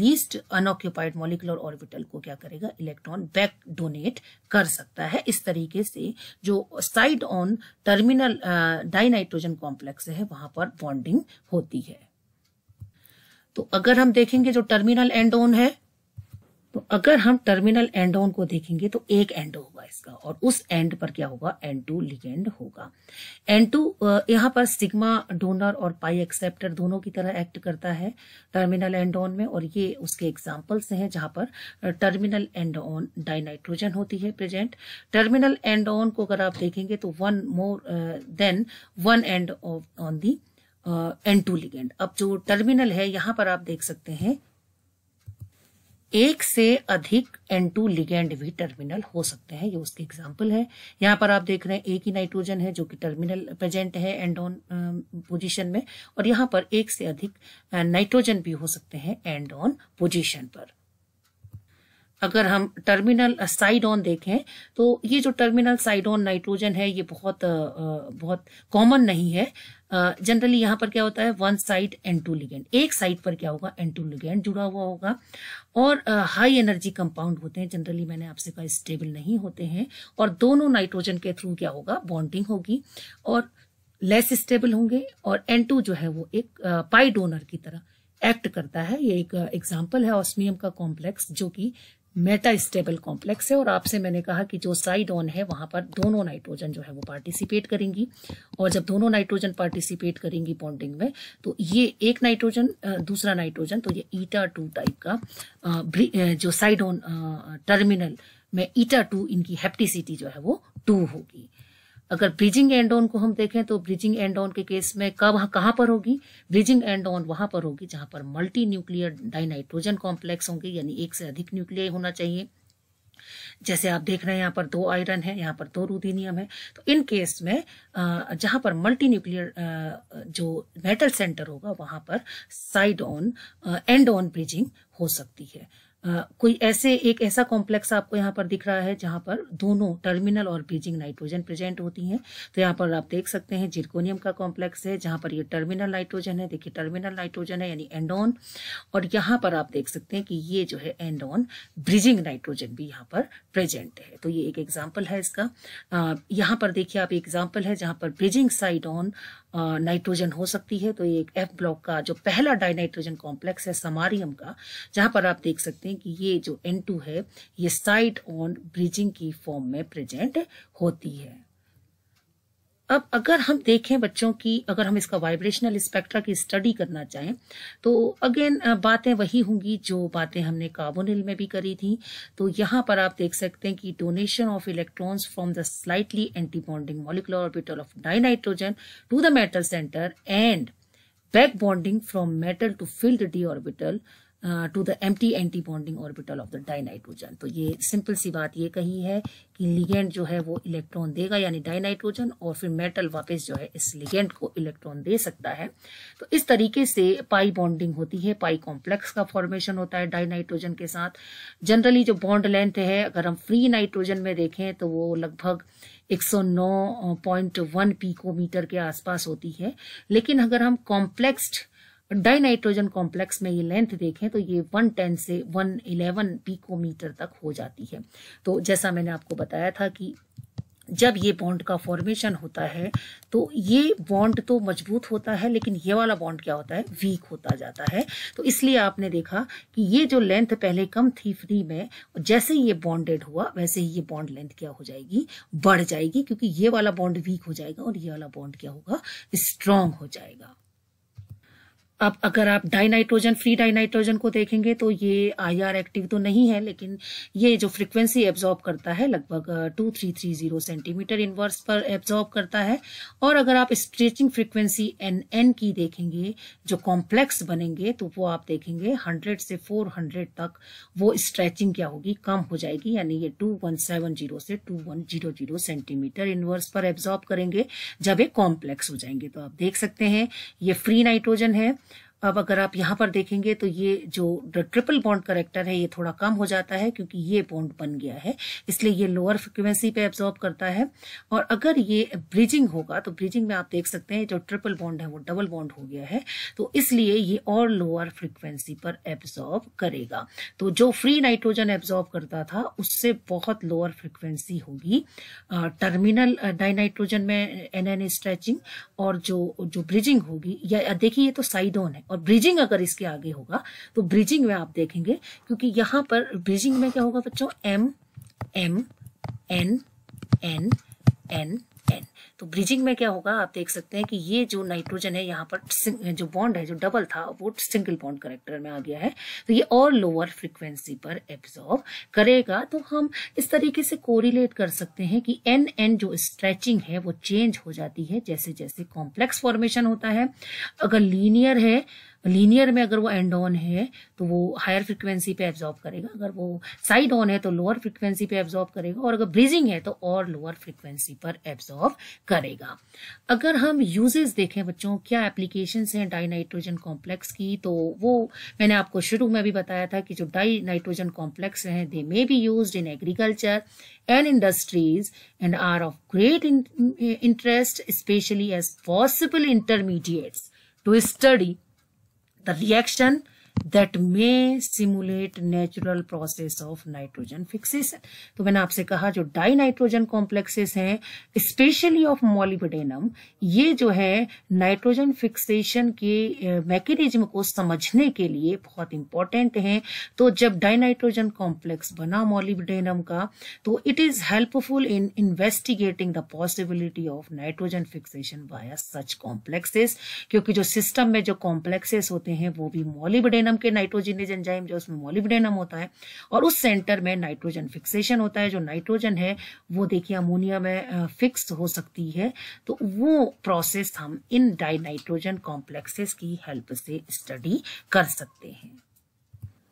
लीस्ट अनऑक्यूपाइड मोलिकुलर ऑर्बिटल को क्या करेगा इलेक्ट्रॉन बैक डोनेट कर सकता है इस तरीके से जो side on terminal dinitrogen complex है वहां पर बॉन्डिंग होती है तो अगर हम देखेंगे जो टर्मिनल एंड ऑन है तो अगर हम टर्मिनल एंडोन को देखेंगे तो एक एंड होगा इसका और उस एंड पर क्या होगा एन टू लिगेंड होगा एन टू यहाँ पर सिग्मा डोनर और पाई एक्सेप्टर दोनों की तरह एक्ट करता है टर्मिनल एंडोन में और ये उसके एग्जाम्पल्स हैं जहां पर टर्मिनल एंडोन डाइनाइट्रोजन होती है प्रेजेंट टर्मिनल एंडोन को अगर आप देखेंगे तो one more than one end on the N two ligand अब जो टर्मिनल है यहाँ पर आप देख सकते हैं एक से अधिक एन टू लिगेंड भी टर्मिनल हो सकते हैं ये उसके एग्जाम्पल है यहाँ पर आप देख रहे हैं एक ही नाइट्रोजन है जो कि टर्मिनल प्रेजेंट है एंड ऑन पोजीशन में और यहाँ पर एक से अधिक नाइट्रोजन uh, भी हो सकते हैं एंड ऑन पोजीशन पर अगर हम टर्मिनल साइड ऑन देखें तो ये जो टर्मिनल साइड ऑन नाइट्रोजन है ये बहुत बहुत कॉमन नहीं है जनरली यहाँ पर क्या होता है one side N two ligand एक साइड पर क्या होगा एन टू लिगेंड जुड़ा हुआ होगा और हाई एनर्जी कंपाउंड होते हैं जनरली मैंने आपसे कहा स्टेबल नहीं होते हैं और दोनों नाइट्रोजन के थ्रू क्या होगा बॉन्डिंग होगी और लेस स्टेबल होंगे और एन टू जो है वो एक पाई डोनर की तरह एक्ट करता है ये एक एग्जाम्पल है ऑस्मियम का कॉम्प्लेक्स जो कि मेटा स्टेबल कॉम्प्लेक्स है और आपसे मैंने कहा कि जो साइड ऑन है वहां पर दोनों नाइट्रोजन जो है वो पार्टिसिपेट करेंगी और जब दोनों नाइट्रोजन पार्टिसिपेट करेंगी बॉन्डिंग में तो ये एक नाइट्रोजन दूसरा नाइट्रोजन तो ये ईटा टू टाइप का जो साइड ऑन टर्मिनल में ईटा टू इनकी हेप्टिसिटी जो है वो टू होगी अगर ब्रीजिंग एंड ऑन को हम देखें तो ब्रीजिंग एंड ऑन के केस में कब कहाँ पर होगी ब्रिजिंग एंड ऑन वहां पर होगी जहां पर मल्टी न्यूक्लियर डाइनाइट्रोजन कॉम्प्लेक्स होंगे यानी एक से अधिक न्यूक्लियर होना चाहिए जैसे आप देख रहे हैं यहाँ पर दो आयरन है यहाँ पर दो रूदीनियम है तो इन केस में जहां पर मल्टी न्यूक्लियर जो मेटल सेंटर होगा वहां पर side on end on bridging हो सकती है कोई ऐसे एक ऐसा कॉम्प्लेक्स आपको यहाँ पर दिख रहा है जहाँ पर दोनों टर्मिनल और ब्रिजिंग नाइट्रोजन प्रेजेंट होती हैं तो यहाँ पर आप देख सकते हैं जिरकोनियम का कॉम्प्लेक्स है जहाँ पर ये टर्मिनल नाइट्रोजन है देखिए टर्मिनल नाइट्रोजन है यानी एंडोन और यहाँ पर आप देख सकते हैं कि ये जो है एंडोन ब्रिजिंग नाइट्रोजन भी यहाँ पर प्रेजेंट है तो ये एक एग्जाम्पल है इसका यहाँ पर देखिए आप एग्जाम्पल है जहाँ पर ब्रिजिंग साइड ऑन नाइट्रोजन हो सकती है तो ये एक एफ ब्लॉक का जो पहला डाइनाइट्रोजन कॉम्प्लेक्स है समारियम का जहाँ पर आप देख सकते हैं कि ये जो एन है ये साइट ऑन ब्रिजिंग की फॉर्म में प्रेजेंट होती है अब अगर हम देखें बच्चों की अगर हम इसका वाइब्रेशनल स्पेक्ट्रा की स्टडी करना चाहें तो अगेन बातें वही होंगी जो बातें हमने कार्बोनिल में भी करी थी तो यहाँ पर आप देख सकते हैं कि donation of electrons from the slightly anti bonding molecular orbital of dinitrogen to the metal centre and back bonding from metal to filled d orbital to the empty anti bonding orbital of the dinitrogen तो ये simple सी बात ये कही है कि ligand जो है वो इलेक्ट्रॉन देगा यानी डाइनाइट्रोजन और फिर मेटल वापस जो है इस लिगेंड को इलेक्ट्रॉन दे सकता है तो इस तरीके से पाई बॉन्डिंग होती है पाई कॉम्प्लेक्स का फॉर्मेशन होता है डाइनाइट्रोजन के साथ जनरली जो बॉन्ड लेंथ है अगर हम फ्री नाइट्रोजन में देखें तो वो लगभग 109.1 पीकोमीटर के आसपास होती है लेकिन अगर हम कॉम्प्लेक्स्ड डाइनाइट्रोजन कॉम्प्लेक्स में ये लेंथ देखें तो ये 110 से 111 पीकोमीटर तक हो जाती है तो जैसा मैंने आपको बताया था कि जब ये बॉन्ड का फॉर्मेशन होता है तो ये बॉन्ड तो मजबूत होता है लेकिन ये वाला बॉन्ड क्या होता है वीक होता जाता है तो इसलिए आपने देखा कि ये जो लेंथ पहले कम थी फ्री में जैसे ही ये बॉन्डेड हुआ वैसे ही ये बॉन्ड लेंथ क्या हो जाएगी बढ़ जाएगी क्योंकि ये वाला बॉन्ड वीक हो जाएगा और ये वाला बॉन्ड क्या होगा स्ट्रांग हो जाएगा अब अगर आप डाइनाइट्रोजन फ्री डाइनाइट्रोजन को देखेंगे तो ये आईआर एक्टिव तो नहीं है लेकिन ये जो फ्रिक्वेंसी एब्जॉर्ब करता है लगभग two three three zero centimetre inverse पर एब्जॉर्ब करता है और अगर आप स्ट्रेचिंग फ्रिक्वेंसी एन एन की देखेंगे जो कॉम्प्लेक्स बनेंगे तो वो आप देखेंगे हंड्रेड से फोर हंड्रेड तक वो स्ट्रेचिंग क्या होगी कम हो जाएगी यानी ये टू वन सेवन जीरो से two one zero zero centimetre inverse पर एब्जॉर्ब करेंगे जब ये कॉम्प्लेक्स हो जाएंगे तो आप देख सकते हैं ये फ्री नाइट्रोजन है अब अगर आप यहां पर देखेंगे तो ये जो ट्रिपल बॉन्ड करेक्टर है ये थोड़ा कम हो जाता है क्योंकि ये बॉन्ड बन गया है इसलिए ये लोअर फ्रिक्वेंसी पे एब्जॉर्ब करता है और अगर ये ब्रिजिंग होगा तो ब्रिजिंग में आप देख सकते हैं जो ट्रिपल बॉन्ड है वो डबल बॉन्ड हो गया है तो इसलिए ये और लोअर फ्रिक्वेंसी पर एब्जॉर्ब करेगा तो जो फ्री नाइट्रोजन एब्जॉर्ब करता था उससे बहुत लोअर फ्रिक्वेंसी होगी टर्मिनल डाइनाइट्रोजन में एन एन स्ट्रेचिंग और जो जो ब्रिजिंग होगी या देखिए ये तो साइडोन है और ब्रिजिंग अगर इसके आगे होगा तो ब्रिजिंग में आप देखेंगे क्योंकि यहां पर ब्रिजिंग में क्या होगा बच्चों M M N N N ten तो ब्रिजिंग में क्या होगा आप देख सकते हैं कि ये जो नाइट्रोजन है यहाँ पर जो बॉन्ड है जो डबल था वो सिंगल बॉन्ड करेक्टर में आ गया है तो ये और लोअर फ्रिक्वेंसी पर एब्जॉर्व करेगा तो हम इस तरीके से कोरिलेट कर सकते हैं कि एन एन जो स्ट्रेचिंग है वो चेंज हो जाती है जैसे जैसे कॉम्प्लेक्स फॉर्मेशन होता है अगर लीनियर है लीनियर में अगर वो एंड ऑन है तो वो हायर फ्रिक्वेंसी पे एब्जॉर्ब करेगा अगर वो साइड ऑन है तो लोअर फ्रिक्वेंसी पे एब्जॉर्ब करेगा और अगर ब्रीजिंग है तो और लोअर फ्रिक्वेंसी पर एब्जॉर्ब करेगा अगर हम यूजेस देखें बच्चों क्या एप्लीकेशन है डाई नाइट्रोजन कॉम्प्लेक्स की तो वो मैंने आपको शुरू में भी बताया था कि जो डाई नाइट्रोजन कॉम्प्लेक्स हैं they may be use in agriculture and industries and are of great interest specially as possible intermediates to study the reaction that may simulate natural process of nitrogen fixation तो मैंने आपसे कहा जो die nitrogen complexes हैं specially of molybdenum ये जो है nitrogen fixation के मैकेनिज्म को समझने के लिए बहुत इंपॉर्टेंट हैं तो जब डाई नाइट्रोजन कॉम्प्लेक्स बना मॉलिबेडेनम का तो it is helpful in investigating the possibility of nitrogen fixation by such complexes क्योंकि जो सिस्टम में जो कॉम्प्लेक्सेस होते हैं वो भी मॉलिबेनम मोलिब्डेनम के नाइट्रोजिनेज एंजाइम जो उसमें मोलिब्डेनम होता है और उस सेंटर में नाइट्रोजन फिक्सेशन होता है जो नाइट्रोजन है वो देखिए अमोनिया में फिक्स हो सकती है तो वो प्रोसेस हम इन डाइनाइट्रोजन कॉम्प्लेक्सेस की हेल्प से स्टडी कर सकते हैं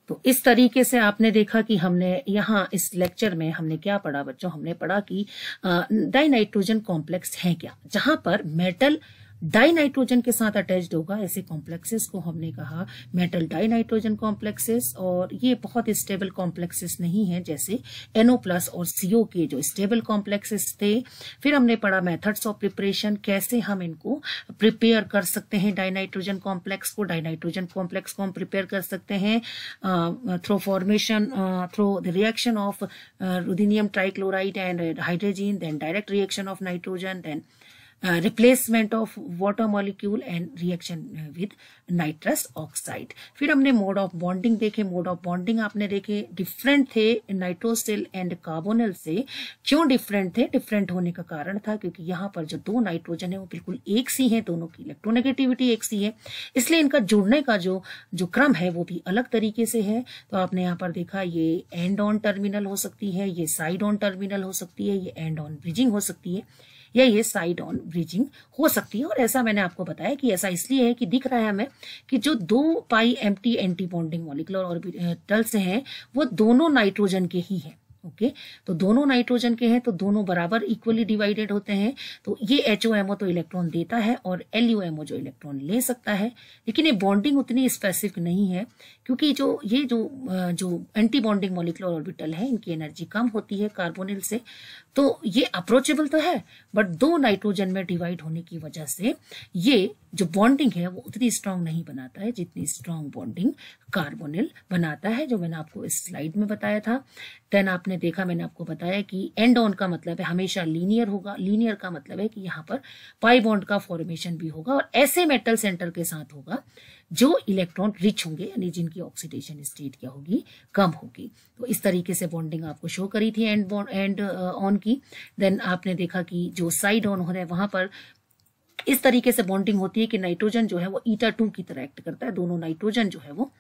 तो इस तरीके से आपने देखा कि हमने यहाँ इस लेक्चर में हमने क्या पढ़ा बच्चों हमने पढ़ा कि डाइनाइट्रोजन कॉम्प्लेक्स है क्या जहां पर मेटल डाइनाइट्रोजन के साथ अटैच्ड होगा ऐसे कॉम्प्लेक्सेस को हमने कहा मेटल डाइनाइट्रोजन कॉम्प्लेक्सेस और ये बहुत स्टेबल कॉम्प्लेक्सेस नहीं है जैसे एनओ प्लस और सीओ के जो स्टेबल कॉम्प्लेक्सेस थे फिर हमने पढ़ा मेथड्स ऑफ प्रिपरेशन कैसे हम इनको प्रिपेयर कर सकते हैं डाइनाइट्रोजन कॉम्प्लेक्स को डाइनाइट्रोजन कॉम्प्लेक्स को हम प्रिपेयर कर सकते हैं through formation through the reaction of ruthenium trichloride and hydrogen then direct reaction of nitrogen then replacement of water molecule and reaction with nitrous oxide फिर हमने मोड ऑफ बॉन्डिंग देखे mode of bonding आपने देखे different थे nitrosyl and कार्बोनल से क्यों different थे different होने का कारण था क्योंकि यहाँ पर जो दो नाइट्रोजन है वो बिल्कुल एक सी है दोनों की इलेक्ट्रोनेगेटिविटी एक सी है इसलिए इनका जुड़ने का जो जो क्रम है वो भी अलग तरीके से है तो आपने यहाँ पर देखा ये एंड ऑन टर्मिनल हो सकती है ये साइड ऑन टर्मिनल हो सकती है ये एंड ऑन ब्रिजिंग हो सकती है या ये साइड ऑन ब्रिजिंग हो सकती है और ऐसा मैंने आपको बताया कि ऐसा इसलिए है कि दिख रहा है हमें कि जो दो pi empty anti bonding molecular orbitals हैं वो दोनों नाइट्रोजन के ही हैं ओके okay? तो दोनों नाइट्रोजन के हैं तो दोनों बराबर इक्वली डिवाइडेड होते हैं तो ये एच तो इलेक्ट्रॉन देता है और एल जो इलेक्ट्रॉन ले सकता है लेकिन ये बॉन्डिंग उतनी स्पेसिफिक नहीं है क्योंकि जो ये जो जो एंटी बॉन्डिंग मॉलिकुलर ऑर्बिटल है इनकी एनर्जी कम होती है कार्बोनिल से तो ये अप्रोचेबल तो है बट दो नाइट्रोजन में डिवाइड होने की वजह से ये जो बॉन्डिंग है वो उतनी स्ट्रांग नहीं बनाता है जितनी स्ट्रांग बॉन्डिंग कार्बोनिल बनाता है जो मैंने आपको इस स्लाइड में बताया था देन आपने देखा मैंने आपको बताया कि एंड ऑन का मतलब है हमेशा लीनियर होगा लीनियर का मतलब है कि यहाँ पर पाई बॉन्ड का फॉर्मेशन भी होगा और ऐसे मेटल सेंटर के साथ होगा जो इलेक्ट्रॉन रिच होंगे यानी जिनकी ऑक्सीडेशन स्टेट क्या होगी कम होगी तो इस तरीके से बॉन्डिंग आपको शो करी थी एंड एंड ऑन की देन आपने देखा कि जो साइड ऑन हो रहा है वहां पर इस तरीके से बॉन्डिंग होती है कि नाइट्रोजन जो है वो ईटा टू की तरह एक्ट करता है दोनों नाइट्रोजन जो है वो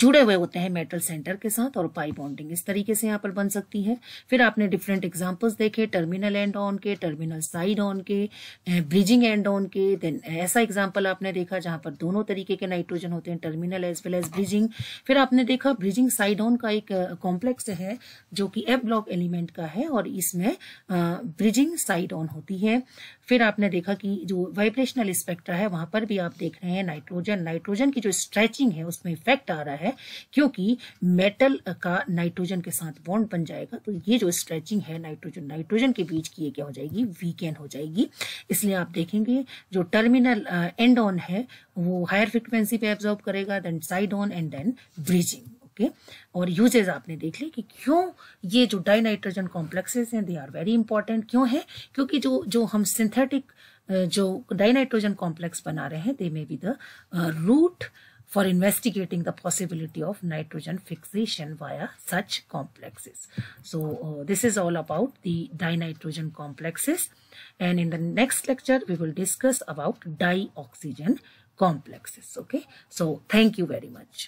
जुड़े हुए होते हैं मेटल सेंटर के साथ और पाई बॉन्डिंग इस तरीके से यहाँ पर बन सकती है फिर आपने डिफरेंट एग्जाम्पल्स देखे टर्मिनल एंड ऑन के टर्मिनल साइड ऑन के ब्रिजिंग एंड ऑन के देन ऐसा एग्जाम्पल आपने देखा जहां पर दोनों तरीके के नाइट्रोजन होते हैं terminal as well as bridging फिर आपने देखा ब्रिजिंग साइड ऑन का एक कॉम्प्लेक्स है जो कि एफ ब्लॉक एलिमेंट का है और इसमें ब्रिजिंग साइड ऑन होती है फिर आपने देखा कि जो वाइब्रेशनल स्पेक्ट्रा है वहां पर भी आप देख रहे हैं नाइट्रोजन नाइट्रोजन की जो स्ट्रेचिंग है उसमें इफेक्ट आ रहा है क्योंकि मेटल का नाइट्रोजन के साथ बॉन्ड बन जाएगा तो ये जो स्ट्रेचिंग है नाइट्रोजन नाइट्रोजन के बीच की ये क्या हो जाएगी वीकेंड हो जाएगी इसलिए आप देखेंगे जो टर्मिनल एंड ऑन है वो हायर फ्रिक्वेंसी पे एब्जॉर्ब करेगा then side on end then bridging okay और यूजेज आपने देख ली कि क्यों ये जो डाइनाइट्रोजन कॉम्प्लेक्सेस हैं दे आर वेरी इंपॉर्टेंट क्यों है क्योंकि जो जो हम सिंथेटिक जो डाइनाइट्रोजन कॉम्प्लेक्स बना रहे हैं they may be the route for investigating the possibility of nitrogen fixation via such complexes so this is all about the dinitrogen complexes and in the next lecture we will discuss about dioxygen complexes okay so thank you very much